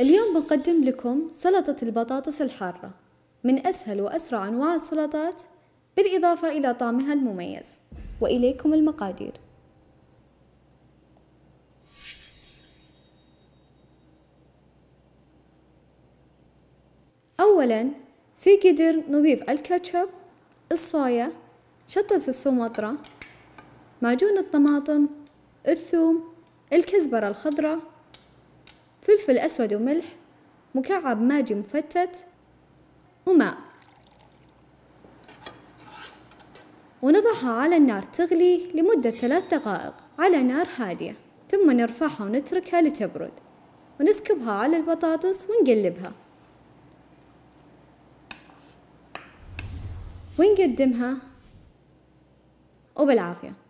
اليوم بنقدم لكم سلطة البطاطس الحارة من أسهل وأسرع أنواع السلطات بالإضافة إلى طعمها المميز وإليكم المقادير أولا في قدر نضيف الكاتشب الصويا شطة السمطرة معجون الطماطم الثوم الكزبرة الخضراء فلفل أسود وملح مكعب ماجي مفتت وماء ونضعها على النار تغلي لمدة ثلاث دقائق على نار هادية ثم نرفعها ونتركها لتبرد ونسكبها على البطاطس ونقلبها ونقدمها وبالعافية